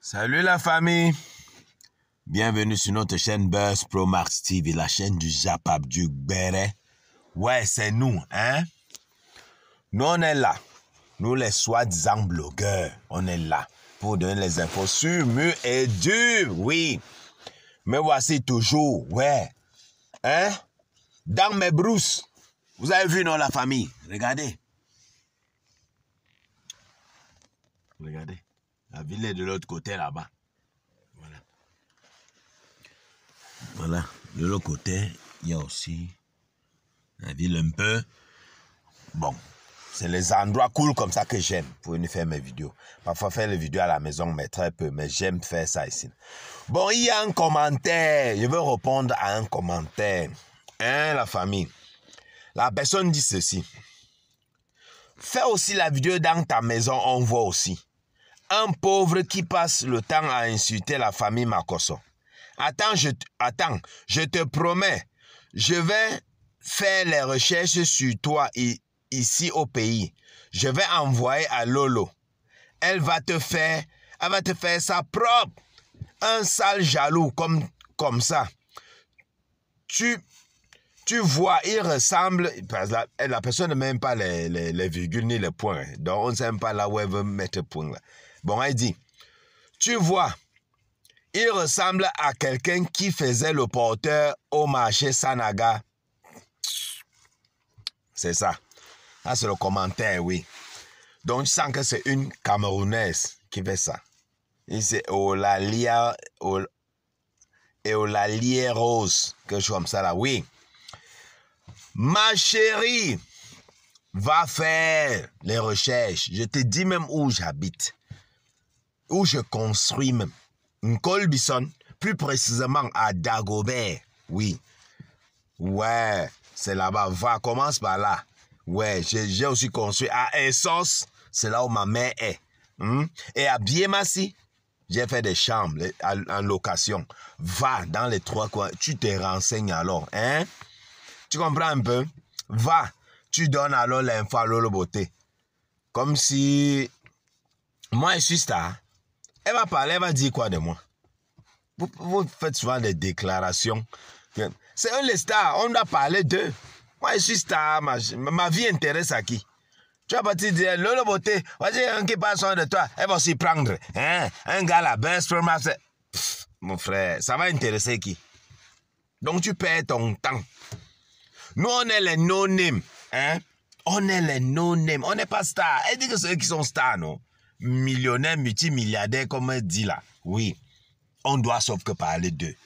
Salut la famille Bienvenue sur notre chaîne Buzz Pro Max TV, la chaîne du Japap du Béret. Ouais, c'est nous, hein? Nous, on est là. Nous, les soi-disant blogueurs, on est là pour donner les infos sur mu et du. oui. Mais voici toujours, ouais, Hein? Dans mes brousses. Vous avez vu, non, la famille? Regardez. Regardez. La ville est de l'autre côté là-bas. Voilà. Voilà. De l'autre côté, il y a aussi la ville un peu. Bon, c'est les endroits cool comme ça que j'aime pour venir faire mes vidéos. Parfois faire les vidéos à la maison, mais très peu, mais j'aime faire ça ici. Bon, il y a un commentaire. Je veux répondre à un commentaire. Hein, la famille. La personne dit ceci. Fais aussi la vidéo dans ta maison, on voit aussi. Un pauvre qui passe le temps à insulter la famille Makoso. Attends, je, attends, je te promets, je vais faire les recherches sur toi et ici au pays. Je vais envoyer à Lolo. Elle va te faire, elle va te faire sa propre. Un sale jaloux comme, comme ça. Tu, tu vois, il ressemble, la, la personne ne met même pas les, les, virgules ni les points. Donc, on ne sait pas là où elle veut mettre point. Bon, elle dit, tu vois, il ressemble à quelqu'un qui faisait le porteur au marché Sanaga. C'est ça. Ah, c'est le commentaire, oui. Donc, je sens que c'est une Camerounaise qui fait ça. Et c'est la Rose Rose, je je comme ça là, oui. Ma chérie, va faire les recherches. Je te dis même où j'habite, où je construis même. Colbison, plus précisément à Dagobert, oui. Ouais, c'est là-bas. Va, commence par là. Ouais, j'ai aussi construit à Essence, c'est là où ma mère est. Hmm? Et à Biémassi, j'ai fait des chambres en location. Va dans les trois coins, tu te renseignes alors. Hein? Tu comprends un peu? Va, tu donnes alors l'info à Lolo Beauté. Comme si moi je suis star. Elle va parler, elle va dire quoi de moi? Vous, vous faites souvent des déclarations. C'est un les stars, on doit parler d'eux. Moi, je suis star, ma, vie intéresse à qui tu vas partir dire, Lolo Beauté, vas-y, un qui passe de toi, elle va s'y prendre. Hein? Un gars la baisse, ben Master. mon frère, ça va intéresser qui Donc tu perds ton temps. Nous, on est les non-names. Hein? On est les non-names. On n'est pas star. Elle dit que ceux qui sont stars, non Millionnaires, multimilliardaires, comme elle dit là. Oui, on doit sauf que parler d'eux.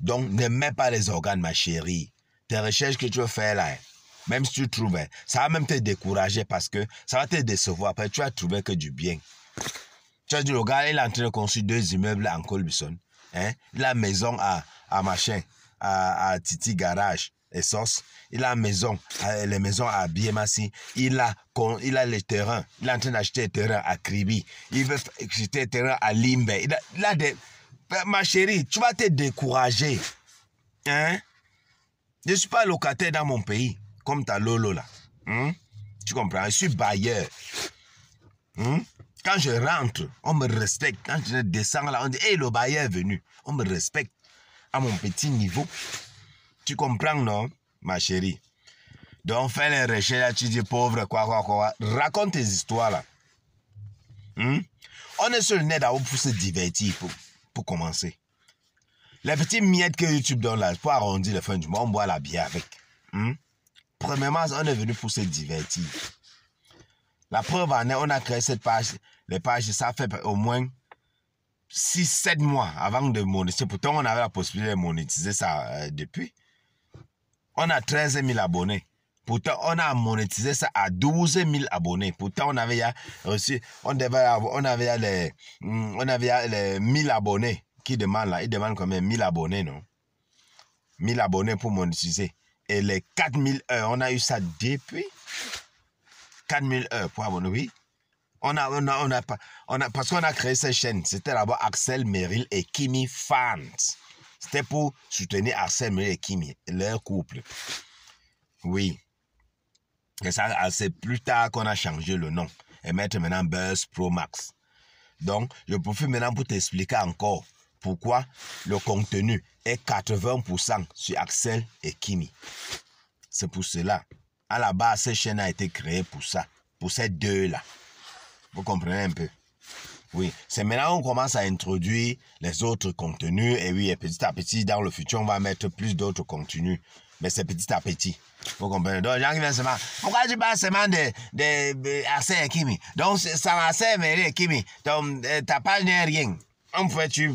Donc, ne mets pas les organes, ma chérie tes recherches que tu veux faire là, hein. même si tu trouves, ça va même te décourager parce que ça va te décevoir. Après, tu vas trouver que du bien. Tu as dit, le gars, il est en train de construire deux immeubles en Colbison. Hein? La maison à, à Machin, à, Titi Garage. Et Il a maison, les maisons à Biemassi. Il a, il a les terrains. Il est en train d'acheter des terrains à Kribi. Il veut acheter des terrains à Limbe. Ma chérie, tu vas te décourager. Hein? Je ne suis pas locataire dans mon pays, comme ta Lolo là. Hmm? Tu comprends? Je suis bailleur. Hmm? Quand je rentre, on me respecte. Quand je descends là, on dit, hé, le bailleur est venu. On me respecte à mon petit niveau. Tu comprends, non, ma chérie? Donc, fais les recherches là, tu dis pauvre, quoi, quoi, quoi. Raconte tes histoires là. Hmm? On est sur le net pour se divertir, pour commencer. Les petites miettes que YouTube donne là, pour arrondir la fin du mois, on boit la bière avec. Hmm? Premièrement, on est venu pour se divertir. La preuve en est, on a créé cette page, les pages, ça fait au moins 6-7 mois avant de monétiser. Pourtant, on avait la possibilité de monétiser ça euh, depuis. On a 13 000 abonnés. Pourtant, on a monétisé ça à 12 000 abonnés. Pourtant, on avait reçu, on, devait on avait les, hmm, on avait les 1000 abonnés qui demande là, il demande quand même 1000 abonnés, non 1000 abonnés pour monétiser. Et les 4000 heures, on a eu ça depuis 4000 heures pour abonner, oui. On a, on a, on a, on a parce qu'on a créé cette chaîne, c'était d'abord Axel Meryl et Kimi Fans. C'était pour soutenir Axel Meryl et Kimi, leur couple. Oui. Et ça, c'est plus tard qu'on a changé le nom et mettre maintenant Buzz Pro Max. Donc, je profite maintenant pour t'expliquer encore pourquoi le contenu est 80% sur Axel et Kimi. C'est pour cela. À la base, cette chaîne a été créée pour ça, pour ces deux-là. Vous comprenez un peu Oui. C'est maintenant qu'on commence à introduire les autres contenus. Et oui, petit à petit, dans le futur, on va mettre plus d'autres contenus. Mais c'est petit à petit. Vous comprenez Donc, les gens qui seulement. Pourquoi tu parles seulement de, et Kimi Donc, ça va mais avec Kimi. Donc, euh, ta pas rien en fait, tu,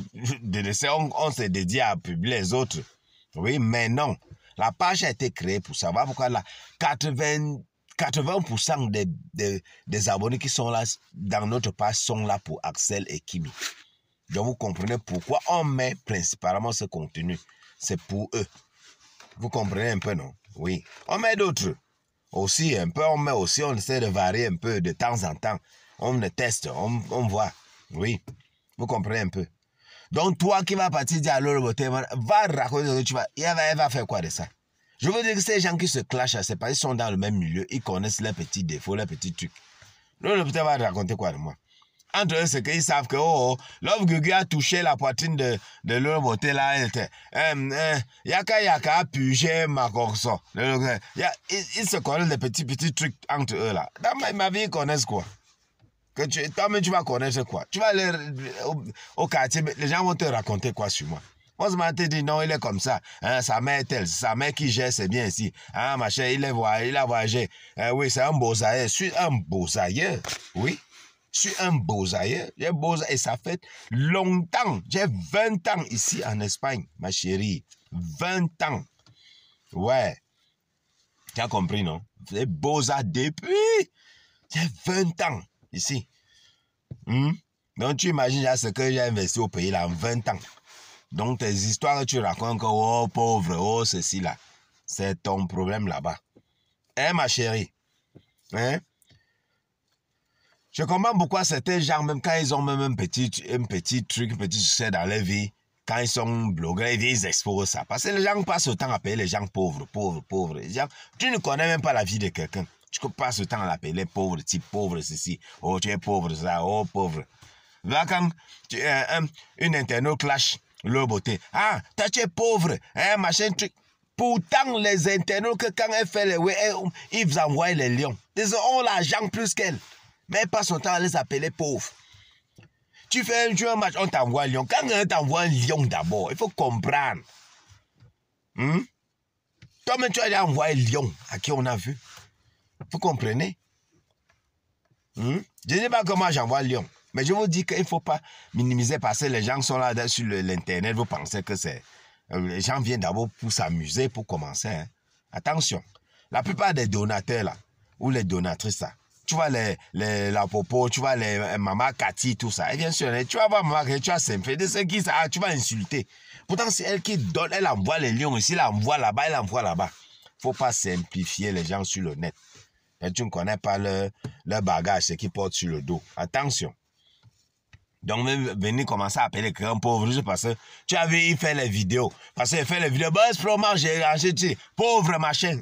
on, on s'est dédié à publier les autres. Oui, mais non. La page a été créée pour savoir pourquoi là, 80, 80% des, des, abonnés qui sont là dans notre page sont là pour Axel et Kimi. Donc vous comprenez pourquoi on met principalement ce contenu. C'est pour eux. Vous comprenez un peu, non Oui. On met d'autres. Aussi, un peu, on met aussi, on essaie de varier un peu de temps en temps. On le teste, on, on voit. Oui. Vous comprenez un peu Donc, toi qui vas partir dire à l'autre, va raconter ce que tu vas. Elle va, faire quoi de ça Je veux dire que ces gens qui se clashent, c'est parce qu'ils sont dans le même milieu, ils connaissent leurs petits défauts, leurs petits trucs. L'autre le va raconter quoi de moi entre eux, c'est qu'ils savent que oh, oh l'homme Gugu a touché la poitrine de, de leur beauté là. Elle était, Euh, euh, yaka Yaka a pugé ma corso. Ils, se connaissent les petits petits trucs entre eux là. Dans ma, ma vie, ils connaissent quoi tu, toi-même, tu vas connaître quoi Tu vas aller euh, au, quartier, les gens vont te raconter quoi sur moi on se m'a dit non, il est comme ça. Hein, sa mère est telle, sa mère qui gère, c'est bien ici. ah hein, ma chère, il, est il a voyagé. Eh oui, c'est un beau Je suis un beau Oui, je suis un beau et ça fait longtemps. J'ai 20 ans ici en Espagne, ma chérie. 20 ans. Ouais. Tu as compris, non? j'ai beau depuis. J'ai 20 ans ici. Hmm? Donc tu imagines là, ce que j'ai investi au pays là en 20 ans. Donc tes histoires que tu racontes oh pauvre, oh ceci là, c'est ton problème là-bas. Hein ma chérie? Hein? Je comprends pourquoi certains gens, même quand ils ont même un petit, un petit truc, un petit succès dans leur vie, quand ils sont blogueurs, ils exposent ça. Parce que les gens passent autant à payer les gens pauvres, pauvres, pauvres. tu ne connais même pas la vie de quelqu'un. Tu peux pas ce temps à l'appeler pauvre, type pauvre ceci. Oh, tu es pauvre, ça. Oh, pauvre. Là, quand tu, euh, un, une internaute clash leur beauté. Ah, toi, tu es pauvre. Hein, machin, truc. Pourtant, les internautes, quand elle font les ouais, ils vous envoient les lions. Ils ont l'argent plus qu'elle. Mais pas passent son temps à les appeler pauvres. Tu fais un, jeu, un match, on t'envoie un lion. Quand on t'envoie un lion d'abord, il faut comprendre. Hmm? Toi-même, tu as envoyé lion à qui on a vu. Vous comprenez hmm? Je ne sais pas comment j'envoie Lyon. Mais je vous dis qu'il ne faut pas minimiser parce que les gens sont là sur l'Internet. Vous pensez que c'est... Euh, les gens viennent d'abord pour s'amuser, pour commencer. Hein. Attention. La plupart des donateurs, là, ou les donatrices, là, tu vois les, la popo, tu vois les euh, maman Cathy, tout ça. Et eh bien sûr, tu vas voir maman tu vas fait ah, tu vas insulter. Pourtant, c'est elle qui donne, elle envoie les lions ici, elle envoie là-bas, elle envoie là-bas. Il ne Faut pas simplifier les gens sur le net tu ne connais pas le, bagage, ce qui porte sur le dos. Attention. Donc, venir commencer à appeler grand pauvre parce que tu avais il fait les vidéos. Parce qu'il fait les vidéos. Bon, c'est j'ai acheté. Pauvre machin.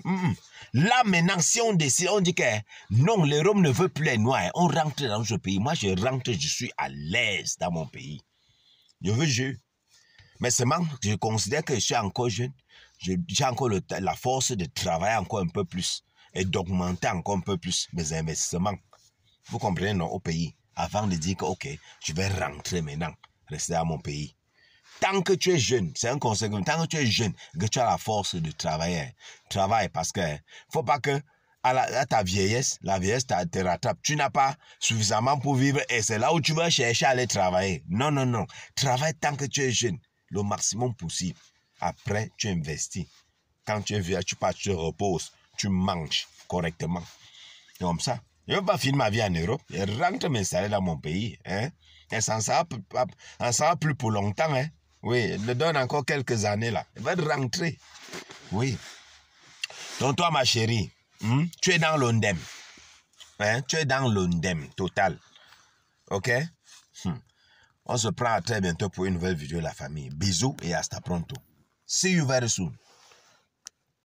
Là, maintenant, si on décide, on dit que non, les Roms ne veulent plus les Noirs. On rentre dans ce pays. Moi, je rentre, je suis à l'aise dans mon pays. Je veux jouer. Mais seulement, je considère que je suis encore jeune. J'ai encore la force de travailler encore un peu plus et d'augmenter encore un peu plus mes investissements. Vous comprenez, non, au pays. Avant de dire que, OK, je vais rentrer maintenant, rester à mon pays. Tant que tu es jeune, c'est un conseil, tant que tu es jeune, que tu as la force de travailler, travaille parce que faut pas que à, ta vieillesse, la vieillesse te rattrape. Tu n'as pas suffisamment pour vivre et c'est là où tu vas chercher à aller travailler. Non, non, non. Travaille tant que tu es jeune, le maximum possible. Après, tu investis. Quand tu es vieux, tu pars, tu te reposes tu manges correctement. comme ça. Je ne veux pas finir ma vie en Europe. Je rentre salaires, dans mon pays. Hein? Et ça ne sera, plus pour longtemps. Hein? Oui, je le donne encore quelques années là. Je vais rentrer. Oui. Donc toi, ma chérie, hmm, tu es dans l'Ondem. Hein? Tu es dans l'Ondem total. OK? Hmm. On se prend à très bientôt pour une nouvelle vidéo de la famille. Bisous et hasta pronto. See you very soon.